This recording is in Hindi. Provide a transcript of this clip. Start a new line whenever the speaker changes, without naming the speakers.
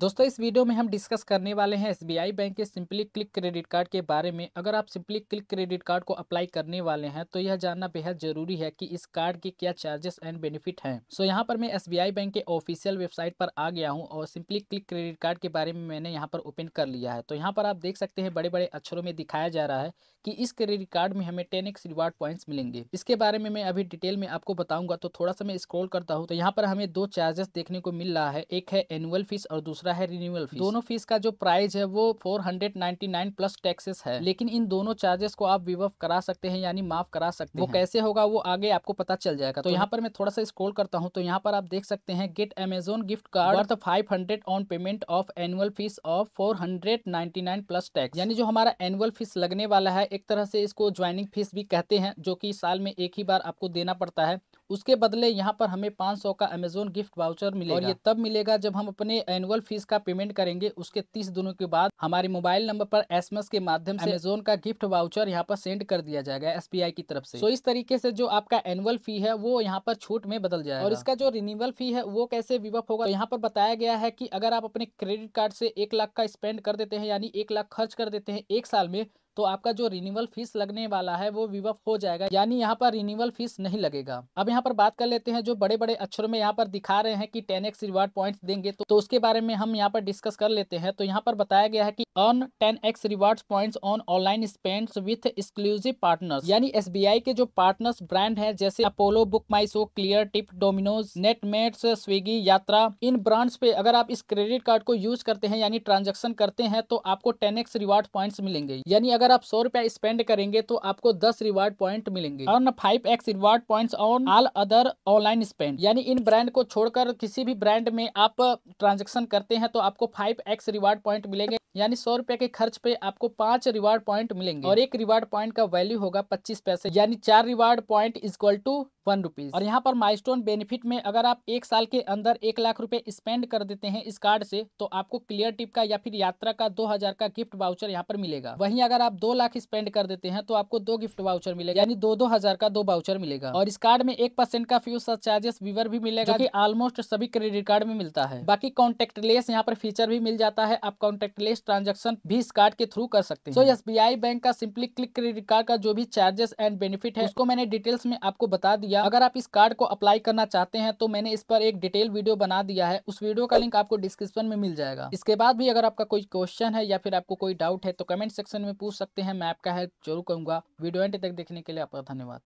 दोस्तों इस वीडियो में हम डिस्कस करने वाले हैं एसबीआई बैंक के सिंपली क्लिक क्रेडिट कार्ड के बारे में अगर आप सिंपली क्लिक क्रेडिट कार्ड को अप्लाई करने वाले हैं तो यह जानना बेहद जरूरी है कि इस कार्ड के क्या चार्जेस एंड बेनिफिट हैं सो यहां यहाँ पर मैं एसबीआई बैंक के ऑफिशियल वेबसाइट पर आ गया हूँ और सिंपली क्लिक क्रेडिट कार्ड के बारे में मैंने यहाँ पर ओपन कर लिया है तो यहाँ पर आप देख सकते हैं बड़े बड़े अक्षरों में दिखाया जा रहा है कि इस क्रेडिट कार्ड में हमें टेन एक्स रिवार्ड पॉइंट्स मिलेंगे इसके बारे में मैं अभी डिटेल में आपको बताऊंगा तो थोड़ा सा मैं स्क्रॉल करता हूँ तो यहाँ पर हमें दो चार्जेस देखने को मिल रहा है एक है एनुअल फीस और दूसरा दूसरा है रिन्यूअल फीस दोनों फीस का जो प्राइस है वो 499 प्लस टैक्सेस है लेकिन इन दोनों चार्जेस को आप विवफ करा सकते हैं यानी माफ करा सकते हैं वो कैसे होगा वो आगे आपको पता चल जाएगा तो, तो यहाँ पर मैं थोड़ा सा स्क्रोल करता हूँ तो यहाँ पर आप देख सकते हैं get Amazon gift card worth five on payment of annual fees of four plus tax यानी जो हमारा एनुअल फीस लगने वाला है एक तरह से इसको ज्वाइनिंग फीस भी कहते हैं जो की साल में एक ही बार आपको देना पड़ता है उसके बदले यहाँ पर हमें पाँच सौ का अमेजोन गिफ्ट वाउचर मिलेगा और ये तब मिलेगा जब हम अपने एनुअल फीस का पेमेंट करेंगे उसके तीस दिनों के बाद हमारे मोबाइल नंबर पर एसएमएस के माध्यम से अमेजोन का गिफ्ट वाउचर यहाँ पर सेंड कर दिया जाएगा एस की तरफ से तो इस तरीके से जो आपका एनुअल फी है वो यहाँ पर छूट में बदल जाएगा और इसका जो रिन्यूअल फी है वो कैसे विवप होगा तो यहाँ पर बताया गया है की अगर आप अपने क्रेडिट कार्ड से एक लाख का स्पेंड कर देते हैं यानी एक लाख खर्च कर देते हैं एक साल में तो आपका जो रिन्यूअल फीस लगने वाला है वो विवअप हो जाएगा यानी यहाँ पर रिन्यूअल फीस नहीं लगेगा अब यहाँ पर बात कर लेते हैं जो बड़े बड़े अक्षरों में यहाँ पर दिखा रहे हैं कि टेन एक्स रिवार्ड पॉइंट देंगे तो, तो उसके बारे में हम यहाँ पर डिस्कस कर लेते हैं तो यहाँ पर बताया गया है की earn ten X reward point on online spend with exclusive partners यानी एस के जो पार्टनर्स ब्रांड है जैसे Apollo book my show Cleartrip Domino's Netmeds Swiggy Yatra इन ब्रांड्स पे अगर आप इस क्रेडिट कार्ड को यूज करते हैं यानी ट्रांजेक्शन करते हैं तो आपको टेन एक्स रिवार्ड पॉइंट मिलेंगे यानी अगर अगर आप सौ रुपया स्पेंड करेंगे तो आपको दस रिवार्ड पॉइंट मिलेंगे earn five X reward point on all other online spend यानी इन ब्रांड को छोड़कर किसी भी ब्रांड में आप ट्रांजेक्शन करते हैं तो आपको फाइव एक्स रिवार्ड पॉइंट मिलेंगे यानी सौ रुपए के खर्च पे आपको पांच रिवार्ड पॉइंट मिलेंगे और एक रिवार्ड पॉइंट का वैल्यू होगा पच्चीस पैसे यानी चार reward point equal to one rupees और यहाँ पर माइस्टोन बेनिफिट में अगर आप एक साल के अंदर एक लाख रुपए स्पेंड कर देते हैं इस कार्ड से तो आपको क्लियर टिप का या फिर यात्रा का दो हजार का गिफ्ट वाउचर यहाँ पर मिलेगा वहीं अगर आप दो लाख स्पेंड कर देते हैं तो आपको दो गिफ्ट वाउचर मिलेगा यानी दो दो हजार का दो वाउचर मिलेगा और इस कार्ड में एक परसेंट का फ्यू चार्जेस विवर भी मिलेगा जो ऑलमोस्ट सभी क्रेडिट कार्ड में मिलता है बाकी कॉन्टेक्ट लेस यहाँ पर फीचर भी मिल जाता है आप कॉन्टेक्ट लेस ट्रांजेक्शन भी इस कार्ड के थ्रू कर सकते हैं बी एस बैंक का सिंपली क्लिक क्रेडिट कार्ड का जो भी चार्जेस एंड बेनिफिट है उसको मैंने डिटेल्स में आपको बता दिया अगर आप इस कार्ड को अप्लाई करना चाहते हैं तो मैंने इस पर एक डिटेल वीडियो बना दिया है उस वीडियो का लिंक आपको डिस्क्रिप्शन में मिल जाएगा इसके बाद भी अगर आपका कोई क्वेश्चन है या फिर आपको कोई डाउट है तो कमेंट सेक्शन में पूछ सकते हैं मैं आपका हेल्प जरूर करूंगा वीडियो एंड तक देखने के लिए आपका धन्यवाद